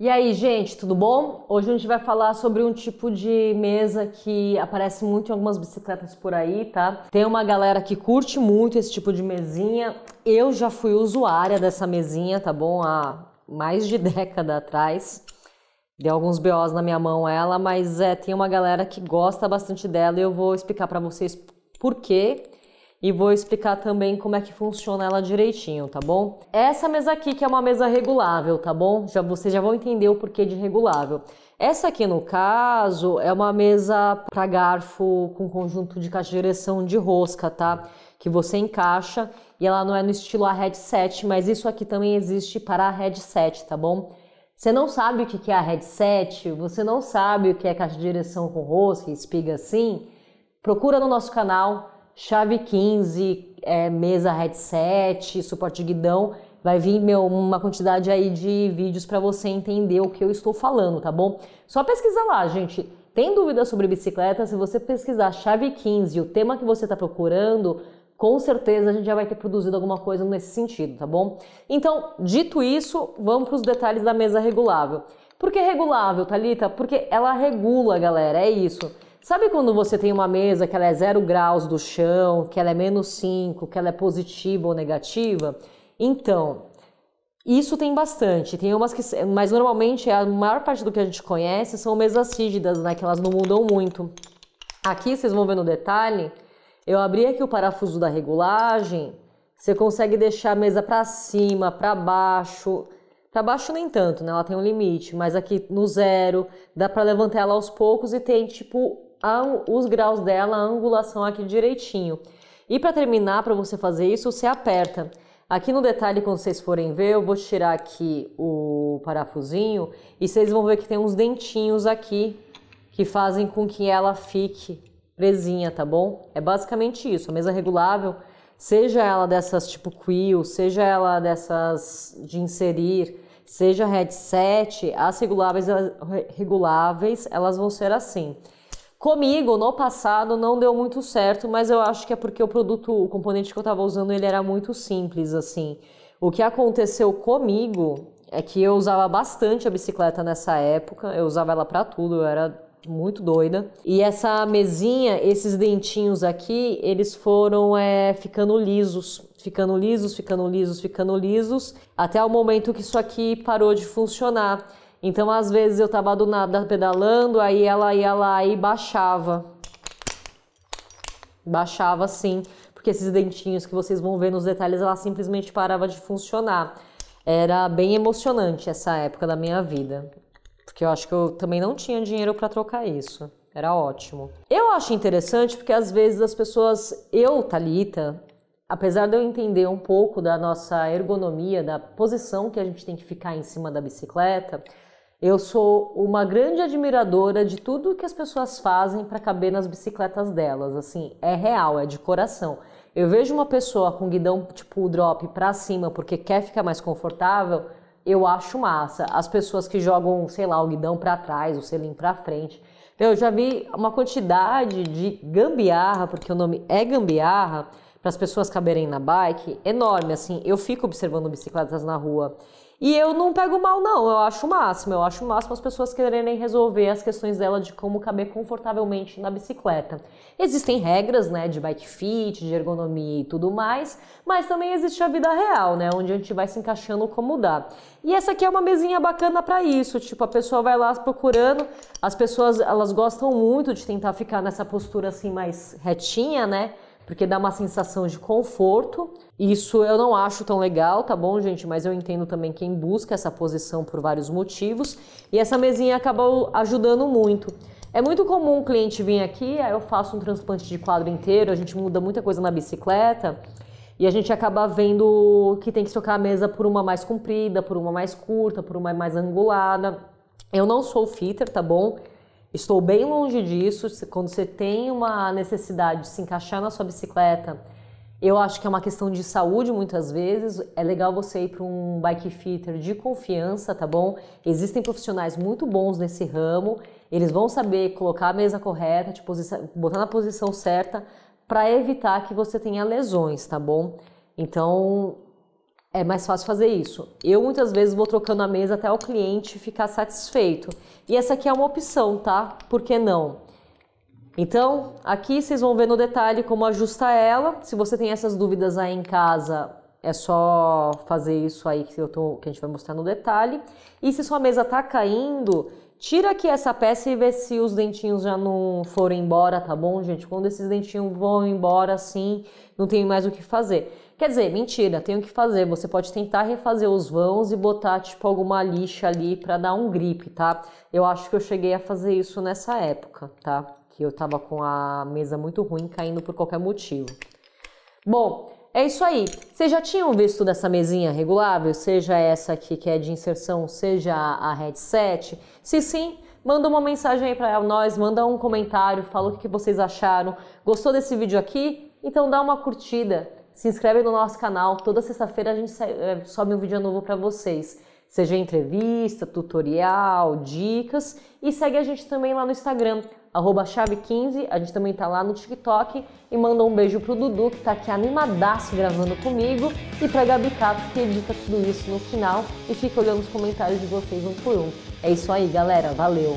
E aí, gente, tudo bom? Hoje a gente vai falar sobre um tipo de mesa que aparece muito em algumas bicicletas por aí, tá? Tem uma galera que curte muito esse tipo de mesinha. Eu já fui usuária dessa mesinha, tá bom? Há mais de década atrás. Deu alguns BOs na minha mão ela, mas é, tem uma galera que gosta bastante dela e eu vou explicar para vocês por quê e vou explicar também como é que funciona ela direitinho, tá bom? Essa mesa aqui que é uma mesa regulável, tá bom? Já vocês já vão entender o porquê de regulável. Essa aqui, no caso, é uma mesa para garfo com conjunto de caixa de direção de rosca, tá? Que você encaixa e ela não é no estilo a headset, mas isso aqui também existe para a headset, tá bom? Você não sabe o que é a headset, você não sabe o que é caixa de direção com rosca, espiga assim? Procura no nosso canal, chave 15, é, mesa headset, suporte de guidão. Vai vir meu, uma quantidade aí de vídeos para você entender o que eu estou falando, tá bom? Só pesquisa lá, gente. Tem dúvida sobre bicicleta? Se você pesquisar chave 15, o tema que você está procurando, com certeza a gente já vai ter produzido alguma coisa nesse sentido, tá bom? Então, dito isso, vamos para os detalhes da mesa regulável. Por que regulável, Thalita? Porque ela regula, galera, é isso. Sabe quando você tem uma mesa que ela é zero graus do chão, que ela é menos 5, que ela é positiva ou negativa? Então, isso tem bastante. Tem umas que. Mas normalmente a maior parte do que a gente conhece são mesas rígidas, né? Que elas não mudam muito. Aqui vocês vão ver no detalhe. Eu abri aqui o parafuso da regulagem. Você consegue deixar a mesa para cima, para baixo. Para baixo nem tanto, né? Ela tem um limite, mas aqui no zero dá para levantar ela aos poucos e tem tipo os graus dela, a angulação aqui direitinho. E para terminar, para você fazer isso, você aperta. Aqui no detalhe, quando vocês forem ver, eu vou tirar aqui o parafusinho e vocês vão ver que tem uns dentinhos aqui que fazem com que ela fique presinha, tá bom? É basicamente isso, a mesa regulável, seja ela dessas tipo quill, seja ela dessas de inserir, seja headset, as reguláveis, reguláveis elas vão ser assim. Comigo, no passado, não deu muito certo, mas eu acho que é porque o produto, o componente que eu estava usando, ele era muito simples, assim. O que aconteceu comigo é que eu usava bastante a bicicleta nessa época, eu usava ela para tudo, eu era muito doida. E essa mesinha, esses dentinhos aqui, eles foram é, ficando lisos, ficando lisos, ficando lisos, ficando lisos, até o momento que isso aqui parou de funcionar. Então, às vezes eu tava do nada pedalando, aí ela ia lá e baixava. Baixava assim, porque esses dentinhos que vocês vão ver nos detalhes, ela simplesmente parava de funcionar. Era bem emocionante essa época da minha vida, porque eu acho que eu também não tinha dinheiro para trocar isso. Era ótimo. Eu acho interessante porque às vezes as pessoas, eu, Talita, apesar de eu entender um pouco da nossa ergonomia, da posição que a gente tem que ficar em cima da bicicleta, eu sou uma grande admiradora de tudo que as pessoas fazem para caber nas bicicletas delas. Assim, é real, é de coração. Eu vejo uma pessoa com guidão tipo drop para cima porque quer ficar mais confortável, eu acho massa. As pessoas que jogam, sei lá, o guidão para trás, o selim para frente. Eu já vi uma quantidade de gambiarra, porque o nome é gambiarra, para as pessoas caberem na bike, enorme. Assim, eu fico observando bicicletas na rua. E eu não pego mal, não. Eu acho o máximo. Eu acho o máximo as pessoas quererem resolver as questões dela de como caber confortavelmente na bicicleta. Existem regras, né, de bike fit, de ergonomia e tudo mais, mas também existe a vida real, né, onde a gente vai se encaixando como dá. E essa aqui é uma mesinha bacana para isso. Tipo, a pessoa vai lá procurando. As pessoas, elas gostam muito de tentar ficar nessa postura assim mais retinha, né? porque dá uma sensação de conforto. Isso eu não acho tão legal, tá bom, gente? Mas eu entendo também quem busca essa posição por vários motivos. E essa mesinha acaba ajudando muito. É muito comum um cliente vir aqui, aí eu faço um transplante de quadro inteiro, a gente muda muita coisa na bicicleta e a gente acaba vendo que tem que trocar a mesa por uma mais comprida, por uma mais curta, por uma mais angulada. Eu não sou fitter, tá bom? Estou bem longe disso. Quando você tem uma necessidade de se encaixar na sua bicicleta, eu acho que é uma questão de saúde muitas vezes. É legal você ir para um bike fitter de confiança, tá bom? Existem profissionais muito bons nesse ramo. Eles vão saber colocar a mesa correta, te botar na posição certa para evitar que você tenha lesões, tá bom? Então, é mais fácil fazer isso. Eu muitas vezes vou trocando a mesa até o cliente ficar satisfeito. E essa aqui é uma opção, tá? Por que não? Então, aqui vocês vão ver no detalhe como ajustar ela. Se você tem essas dúvidas aí em casa, é só fazer isso aí que, eu tô, que a gente vai mostrar no detalhe. E se sua mesa tá caindo, tira aqui essa peça e vê se os dentinhos já não foram embora, tá bom, gente? Quando esses dentinhos vão embora assim, não tem mais o que fazer. Quer dizer, mentira, tem o que fazer. Você pode tentar refazer os vãos e botar tipo alguma lixa ali para dar um grip, tá? Eu acho que eu cheguei a fazer isso nessa época, tá? Que eu tava com a mesa muito ruim caindo por qualquer motivo. Bom, é isso aí. Vocês já tinham visto dessa mesinha regulável, seja essa aqui que é de inserção, seja a headset? Se sim, manda uma mensagem aí para nós, manda um comentário, fala o que vocês acharam. Gostou desse vídeo aqui? Então dá uma curtida. Se inscreve no nosso canal, toda sexta-feira a gente é, sobe um vídeo novo para vocês. Seja entrevista, tutorial, dicas. E segue a gente também lá no Instagram, chave15. A gente também tá lá no TikTok. E manda um beijo pro Dudu, que tá aqui animadaço gravando comigo. E pra Gabi Cato, que edita tudo isso no final. E fica olhando os comentários de vocês um por um. É isso aí, galera. Valeu!